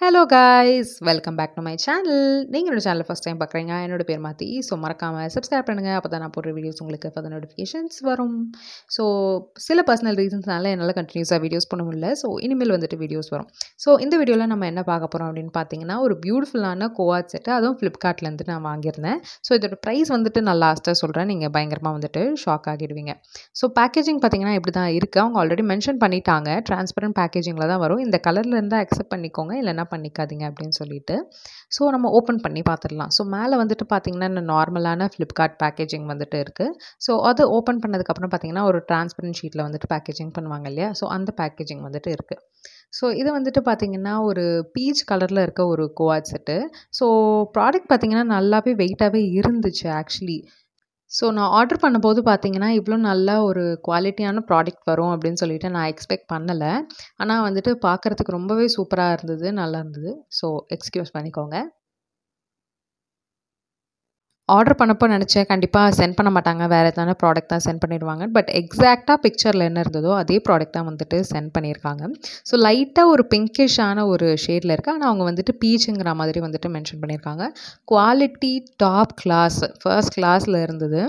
hello guys welcome back to my channel நீங்கள் என்னோடய channel first time பார்க்குறீங்க என்னோடய பேர் மாற்றி ஸோ மறக்காமல் சப்ஸ்கிரைப் பண்ணுங்கள் அப்போ தான் நான் போடுற வீடியோஸ் உங்களுக்கு ஃபர்தர் நோட்டிஃபிகேஷன்ஸ் வரும் ஸோ சில பர்சனல் ரீசன்ஸ்னால என்னால் கண்டினியூஸாக வீடியோஸ் பண்ண முடியல ஸோ இனிமேல் வந்துட்டு வீடியோஸ் வரும் ஸோ இந்த வீடியோவில் நம்ம என்ன பார்க்க போகிறோம் அப்படின்னு பார்த்தீங்கன்னா ஒரு பியூட்டிஃபுல்லான கோவாட் செட்டு அதுவும் ஃப்ளிப்கார்ட்லேருந்து நான் வாங்கியிருந்தேன் ஸோ இதோட ப்ரைஸ் வந்துட்டு நான் லாஸ்ட்டாக சொல்கிறேன் நீங்கள் பயங்கரமாக வந்துட்டு ஷாக் ஆகிடுவீங்க ஸோ பேக்கேஜிங் பார்த்தீங்கன்னா இப்படி தான் இருக்குது அவங்க ஆல்ரெடி மென்ஷன் பண்ணிட்டாங்க டிரான்ஸ்பரண்ட் பேக்கேஜிங்கில் தான் வரும் இந்த கலர்லேருந்து அக்செப்ட் பண்ணிக்கோங்க இல்லைனா வேணால் பண்ணிக்காதீங்க அப்படின்னு சொல்லிட்டு ஸோ நம்ம ஓப்பன் பண்ணி பார்த்துடலாம் ஸோ மேலே வந்துட்டு பார்த்திங்கன்னா நார்மலான ஃப்ளிப்கார்ட் பேக்கேஜிங் வந்துட்டு இருக்குது ஸோ அது ஓப்பன் பண்ணதுக்கப்புறம் பார்த்திங்கன்னா ஒரு டிரான்ஸ்பரண்ட் ஷீட்டில் வந்துட்டு பேக்கேஜிங் பண்ணுவாங்க இல்லையா ஸோ அந்த பேக்கேஜிங் வந்துட்டு இருக்குது ஸோ இது வந்துட்டு பார்த்திங்கன்னா ஒரு பீச் கலரில் இருக்க ஒரு கோவாட் செட்டு ஸோ ப்ராடக்ட் பார்த்திங்கன்னா நல்லாவே வெயிட்டாகவே இருந்துச்சு ஆக்சுவலி ஸோ நான் ஆர்டர் பண்ணும்போது பார்த்தீங்கன்னா இவ்வளோ நல்ல ஒரு குவாலிட்டியான ப்ராடக்ட் வரும் அப்படின்னு சொல்லிட்டு நான் எக்ஸ்பெக்ட் பண்ணலை ஆனால் வந்துட்டு பார்க்குறதுக்கு ரொம்பவே சூப்பராக இருந்தது நல்லா இருந்தது ஸோ எக்ஸ்க்யூஸ் பண்ணிக்கோங்க ஆர்டர் பண்ணப்போ நினச்சேன் கண்டிப்பாக சென்ட் பண்ண மாட்டாங்க வேறு எதனா ப்ராடக்ட் தான் சென்ட் பண்ணிடுவாங்க பட் எக்ஸாக்டாக பிக்சரில் என்ன இருந்ததோ அதே ப்ராடக்ட் தான் வந்துட்டு சென்ட் பண்ணியிருக்காங்க ஸோ லைட்டாக ஒரு பிங்கிஷான ஒரு ஷேடில் இருக்குது ஆனால் அவங்க வந்துட்டு பீச்சுங்கிற மாதிரி வந்துட்டு மென்ஷன் பண்ணியிருக்காங்க குவாலிட்டி டாப் கிளாஸ் ஃபர்ஸ்ட் கிளாஸில் இருந்தது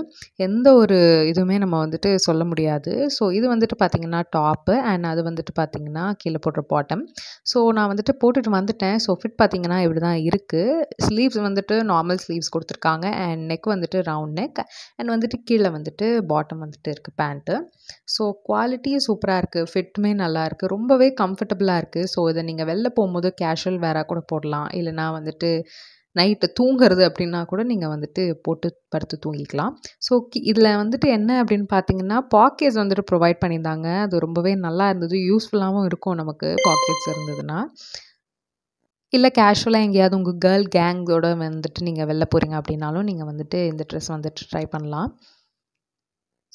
எந்த ஒரு இதுவுமே நம்ம வந்துட்டு சொல்ல முடியாது ஸோ இது வந்துட்டு பார்த்திங்கன்னா டாப்பு அண்ட் அது வந்துட்டு பார்த்திங்கன்னா கீழே போடுற பாட்டம் ஸோ நான் வந்துட்டு போட்டுட்டு வந்துட்டேன் ஸோ ஃபிட் பார்த்திங்கன்னா இப்படி தான் இருக்குது ஸ்லீவ்ஸ் வந்துட்டு நார்மல் ஸ்லீவ்ஸ் கொடுத்துருக்காங்க அண்ட் நெக் வந்துட்டு ரவுண்ட் நெக் அண்ட் வந்துட்டு கீழே வந்துட்டு பாட்டம் வந்துட்டு இருக்குது பேண்ட்டு ஸோ குவாலிட்டியும் சூப்பராக இருக்குது ஃபிட்டுமே நல்லாயிருக்கு ரொம்பவே கம்ஃபர்டபுளாக இருக்குது ஸோ இதை நீங்கள் வெளில போகும்போது கேஷுவல் வேறாக கூட போடலாம் இல்லைனா வந்துட்டு நைட்டு தூங்குறது அப்படின்னா கூட நீங்கள் வந்துட்டு போட்டு படுத்து தூங்கிக்கலாம் ஸோ இதில் வந்துட்டு என்ன அப்படின்னு பார்த்தீங்கன்னா பாக்கெட்ஸ் வந்துட்டு ப்ரொவைட் பண்ணியிருந்தாங்க அது ரொம்பவே நல்லா இருந்தது யூஸ்ஃபுல்லாகவும் இருக்கும் நமக்கு பாக்கெட்ஸ் இருந்ததுன்னா இல்லை கேஷுவலாக எங்கேயாவது உங்கள் கேர்ள் கேங்கோடு வந்துட்டு நீங்கள் வெளில போகிறீங்க அப்படின்னாலும் நீங்கள் வந்துட்டு இந்த ட்ரெஸ் வந்துட்டு ட்ரை பண்ணலாம்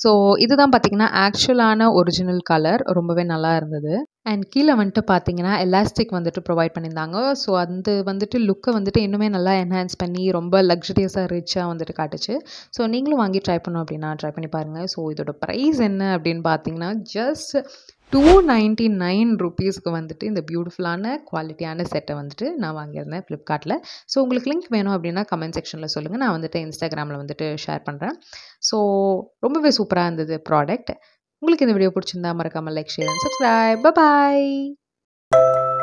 ஸோ இதுதான் பார்த்தீங்கன்னா ஆக்சுவலான ஒரிஜினல் கலர் ரொம்பவே நல்லா இருந்தது அண்ட் கீழே வந்துட்டு பார்த்தீங்கன்னா எலாஸ்டிக் வந்துட்டு ப்ரொவைட் பண்ணியிருந்தாங்க ஸோ அந்த வந்துட்டு லுக்கை வந்துட்டு இன்னுமே நல்லா என்ஹான்ஸ் பண்ணி ரொம்ப லக்ஸரியஸாக ரிச்சாக வந்துட்டு காட்டுச்சு ஸோ நீங்களும் வாங்கி ட்ரை பண்ணோம் அப்படின்னா ட்ரை பண்ணி பாருங்கள் ஸோ இதோட ப்ரைஸ் என்ன அப்படின்னு பார்த்தீங்கன்னா ஜஸ்ட் டூ நைன்ட்டி நைன் ருபீஸ்க்கு வந்துட்டு இந்த பியூட்டிஃபுல்லான குவாலிட்டியான செட்டை வந்துட்டு நான் வாங்கியிருந்தேன் ஃப்ளிப்கார்ட்டில் ஸோ உங்களுக்கு லிங்க் வேணும் அப்படின்னா கமெண்ட் செக்ஷனில் சொல்லுங்கள் நான் வந்துட்டு இன்ஸ்டாகிராமில் வந்துட்டு ஷேர் பண்ணுறேன் ஸோ ரொம்பவே சூப்பராக இருந்தது ப்ராடக்ட் உங்களுக்கு இந்த வீடியோ பிடிச்சிருந்தா மறக்காமல் like share and subscribe bye